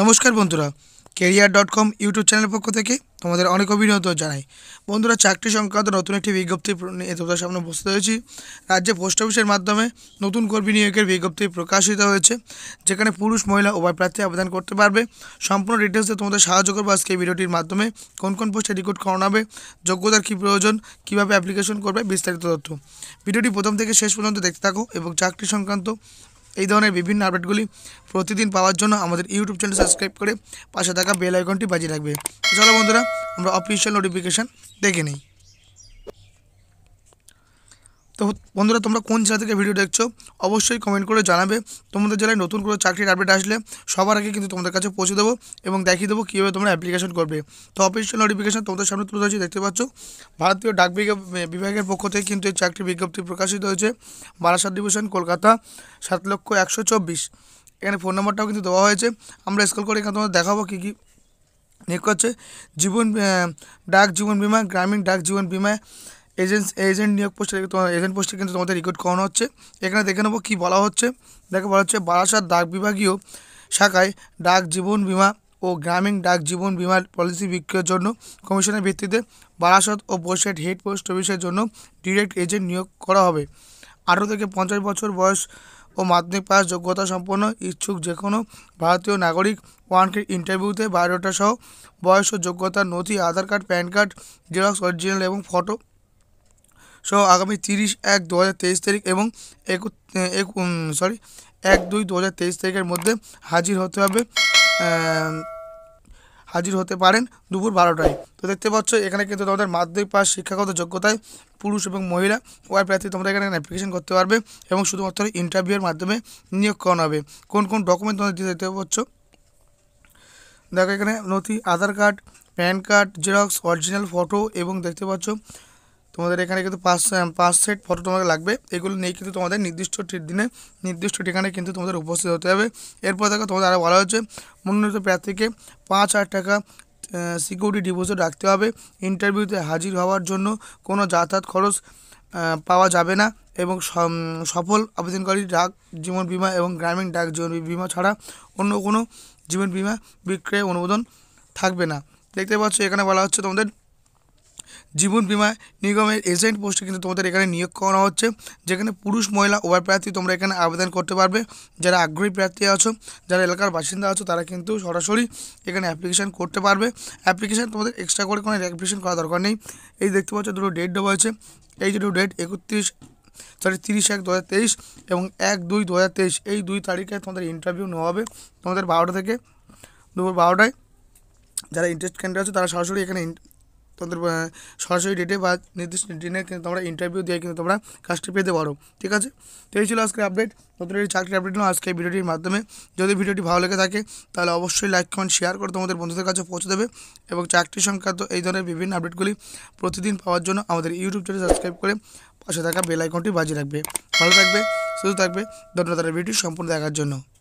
নমস্কার বন্ধুরা career dot com YouTube channel পক্ষ থেকে তোমাদের অনেক অভিনয়ত জানাই বন্ধুরা চাকরি সংক্রান্ত নতুন একটি বিজ্ঞপ্তি নিয়ে তোমাদের সামনে উপস্থিত হয়েছি রাজ্যে পোস্ট অফিসের মাধ্যমে নতুন কর্মী নিয়োগের বিজ্ঞপ্তি প্রকাশিত হয়েছে যেখানে পুরুষ মহিলা উভয় প্রার্থী আবেদন করতে পারবে সম্পূর্ণ ডিটেলসে তোমাদের সাহায্য করবো আজকে এই ভিডিওটির মাধ্যমে কোন কোন পোস্টে রিক্রুট করানো হবে যোগ্যতার কী প্রয়োজন কীভাবে অ্যাপ্লিকেশন করবে বিস্তারিত তথ্য ভিডিওটি প্রথম থেকে শেষ পর্যন্ত দেখতে থাকো এবং চাকরি সংক্রান্ত এই ধরনের বিভিন্ন আপডেটগুলি প্রতিদিন পাওয়ার জন্য আমাদের ইউটিউব চ্যানেল সাবস্ক্রাইব করে পাশে থাকা বেল আইকনটি বাজিয়ে রাখবে চলো বন্ধুরা আমরা অফিসিয়াল নোটিফিকেশান দেখে নিই তো বন্ধুরা তোমরা কোন জেলা থেকে ভিডিও দেখছো অবশ্যই কমেন্ট করে জানাবে তোমাদের জেলায় নতুন কোনো চাকরির আপডেট আসলে সবার আগে কিন্তু তোমাদের কাছে পৌঁছে দেবো এবং দেখিয়ে দেবো কীভাবে তোমরা অ্যাপ্লিকেশন করবে তো অফিসিয়াল নোটিফিকেশান তোমাদের সামনে তুলে ধরেছি দেখতে পাচ্ছ ভারতীয় ডাক বিভাগের পক্ষ থেকে কিন্তু এই চাকরি বিজ্ঞপ্তি প্রকাশিত হয়েছে বারাসাত ডিভিশন কলকাতা সাত লক্ষ একশো চব্বিশ এখানে ফোন নম্বরটাও কিন্তু দেওয়া হয়েছে আমরা স্কল করে এখানে তোমাদের দেখাবো কী কী নিয়োগ করছে জীবন ডাক জীবন বিমা গ্রামীণ ডাক জীবন বিমা এজেন্ট এজেন্ট নিয়োগ পোস্টে তোমার এজেন্ট পোস্টে কিন্তু তোমাদের রিক্রুট করানো হচ্ছে এখানে দেখে নেবো কী বলা হচ্ছে দেখে বলা হচ্ছে বারাসাত ডাক বিভাগীয় শাখায় ডাক জীবন বিমা ও গ্রামীণ ডাক জীবন বিমার পলিসি বিক্রয়ের জন্য কমিশনের ভিত্তিতে বারাসত ও বোসেট হেড পোস্ট অফিসের জন্য ডিরেক্ট এজেন্ট নিয়োগ করা হবে আঠেরো থেকে পঞ্চাশ বছর বয়স ও মাধ্যমিক পাস যোগ্যতা সম্পন্ন ইচ্ছুক যে কোনো ভারতীয় নাগরিক ওয়ানকে ইন্টারভিউতে বায়োডাটা সহ বয়স ও যোগ্যতার নথি Aadhaar card PAN card xerox original এবং ফটো সহ আগামী তিরিশ এক দু তারিখ এবং এক সরি এক দুই দু তারিখের মধ্যে হাজির হতে হবে হাজির হতে পারেন দুপুর বারোটায় তো দেখতে পাচ্ছ এখানে কিন্তু তোমাদের মাধ্যমিক পাশ শিক্ষাগত যোগ্যতায় পুরুষ এবং মহিলা ওয়াই প্রার্থী তোমরা এখানে অ্যাপ্লিকেশন করতে পারবে এবং শুধুমাত্র ইন্টারভিউয়ের মাধ্যমে নিয়োগ করানো হবে কোন কোন ডকুমেন্ট তোমাদের দিতে দেখতে পাচ্ছ দেখো এখানে নথি Aadhaar card PAN card xerox original photo এবং দেখতে পাচ্ছ তোমাদের এখানে কিন্তু পাঁচ পাঁচ সেট ফটো তোমাদের লাগবে এগুলো নিয়ে কিন্তু তোমাদের নির্দিষ্ট দিনে নির্দিষ্ট ঠিকানায় কিন্তু তোমাদের উপস্থিত হতে হবে এরপর দেখো তোমাদের আরও বলা হচ্ছে মনোনীত প্রার্থীকে পাঁচ হাজার টাকা সিকিউরিটি ডিপোজিট রাখতে হবে ইন্টারভিউতে হাজির হওয়ার জন্য কোনো যাতায়াত খরচ পাওয়া যাবে না এবং সফল আবেদনকারী ডাক জীবন বিমা এবং গ্রামীণ ডাক জীবন বিমা ছাড়া অন্য কোনো জীবন বিমা বিক্রয় অনুমোদন থাকবে না দেখতে পাচ্ছ এখানে বলা হচ্ছে তোমাদের জীবন বিমা নিগমের এজেন্ট পোস্টে কিন্তু তোমাদের এখানে নিয়োগ করা হচ্ছে যেখানে পুরুষ মহিলা উভয় প্রার্থী তোমরা এখানে আবেদন করতে পারবে যারা আগ্রহী প্রার্থী আছো যারা এলাকার বাসিন্দা আছো তারা কিন্তু সরাসরি এখানে অ্যাপ্লিকেশান করতে পারবে অ্যাপ্লিকেশান তোমাদের এক্সট্রা করে কোনো অ্যাপ্লিকেশান করা দরকার নেই এই দেখতে পাচ্ছ দুটো ডেট দেওয়া হয়েছে এই দুটো ডেট একত্রিশ সরি তিরিশ এক দু এবং এক দুই দু এই দুই তারিখে তোমাদের ইন্টারভিউ নেওয়া হবে তোমাদের বারোটা থেকে দুপুর বারোটায় যারা ইন্টারেস্ট ক্যান্ডিডেট আছে তারা সরাসরি এখানে তোমাদের সরাসরি ডেটে বা নির্দিষ্ট ডিনে কিন্তু তোমরা ইন্টারভিউ দিয়ে কিন্তু তোমরা কাজটি পেতে পারো ঠিক আছে তো এই ছিল আজকের আপডেট নতুন একটি চাকরির আপডেট নয় আজকে ভিডিওটির মাধ্যমে যদি ভিডিওটি ভালো লেগে থাকে তাহলে অবশ্যই লাইক কমেন্ট শেয়ার করে তোমাদের বন্ধুদের কাছে পৌঁছে দেবে এবং চাকরি সংক্রান্ত এই ধরনের বিভিন্ন আপডেটগুলি প্রতিদিন পাওয়ার জন্য আমাদের ইউটিউব চ্যানেল সাবস্ক্রাইব করে পাশে থাকা বেল আইকনটি বাজিয়ে রাখবে ভালো থাকবে সুস্থ থাকবে ধন্যবাদ ভিডিও সম্পূর্ণ দেখার জন্য